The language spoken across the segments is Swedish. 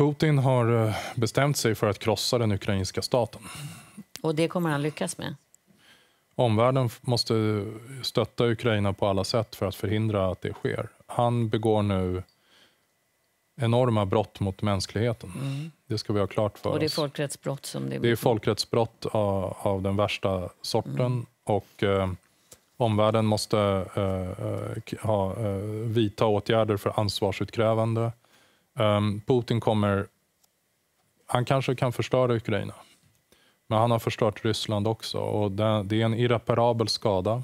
Putin har eh, bestämt sig för att krossa den ukrainska staten. Och det kommer han lyckas med? Omvärlden måste stötta Ukraina på alla sätt för att förhindra att det sker. Han begår nu enorma brott mot mänskligheten. Mm. Det ska vi ha klart för oss. Och det är folkrättsbrott som det är? Det är folkrättsbrott av, av den värsta sorten. Mm. Och eh, omvärlden måste eh, eh ha, eh, vidta åtgärder för ansvarsutkrävande. Um, Putin kommer... Han kanske kan förstöra Ukraina, men han har förstört Ryssland också. Och det, det är en irreparabel skada.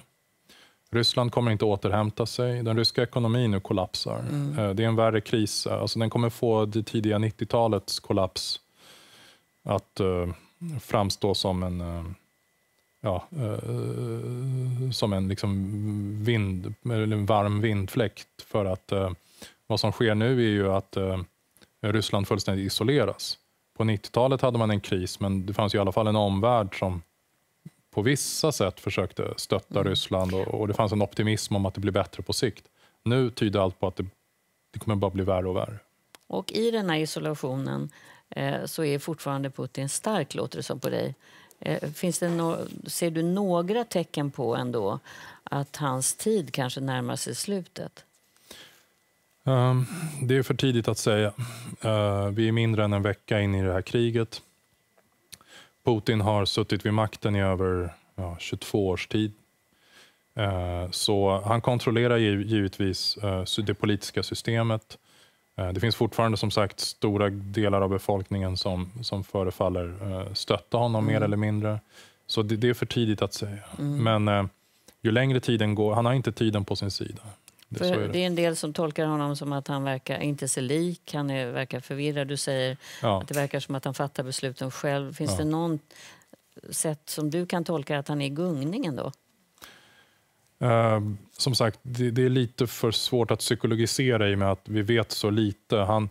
Ryssland kommer inte återhämta sig. Den ryska ekonomin nu kollapsar. Mm. Ehm, det är en värre kris. Alltså den kommer få det tidiga 90-talets kollaps att uh, framstå som en, uh, ja, uh, som en liksom vind, eller en varm vindfläkt för att vad som sker nu är ju att eh, Ryssland fullständigt isoleras. På 90-talet hade man en kris, men det fanns ju i alla fall en omvärld som på vissa sätt försökte stötta mm. Ryssland och, och, det fanns en optimism om att det blir bättre på sikt. Nu tyder allt på att det, det kommer bara bli värre och värre. Och i den här isolationen eh, så är fortfarande Putin stark, låter det som på dig. Eh, finns det no ser du några tecken på ändå att hans tid kanske närmar sig slutet? Ehm, det är för tidigt att säga. Ehm, vi är mindre än en vecka in i det här kriget. Putin har suttit vid makten i över 22 års tid. Ehm, så han kontrollerar givetvis eh, det politiska systemet. Det finns fortfarande som sagt stora delar av befolkningen som, som förefaller eh, stötta honom mm. mer eller mindre. Så det, det, är för tidigt att säga. Mm. Men eh, ju längre tiden går, han har inte tiden på sin sida. Det, För är det. det. är en del som tolkar honom som att han verkar inte sig lik, han är, verkar förvirrad. Du säger ja. att det verkar som att han fattar besluten själv. Finns ja. det någon sätt som du kan tolka att han är i gungningen då? Uh, som sagt, det, det, är lite för svårt att psykologisera i och med att vi vet så lite. Han,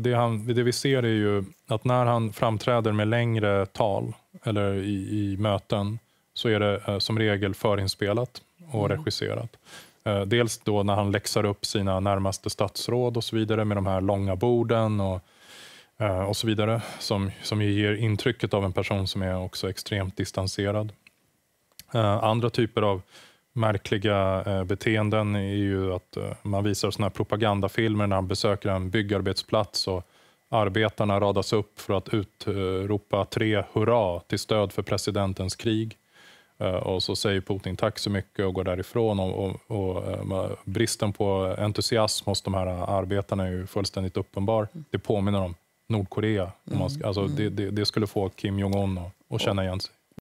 det, han, det vi ser är ju att när han framträder med längre tal eller i, i möten så är det uh, som regel förinspelat och mm. regisserat. Eh, dels då när han läxar upp sina närmaste statsråd och så vidare med de här långa borden och, eh, och så vidare som, som ger intrycket av en person som är också extremt distanserad. Eh, andra typer av märkliga beteenden är ju att man visar såna här propagandafilmer när han besöker en byggarbetsplats och arbetarna radas upp för att utropa tre hurra till stöd för presidentens krig. Eh, och så säger Putin tack så mycket och går därifrån. Och, och, och eh, bristen på entusiasm hos de här arbetarna är ju fullständigt uppenbar. Mm. Det påminner om Nordkorea. Mm. Alltså, mm. det, det, det, skulle få Kim Jong-Un att känna igen sig.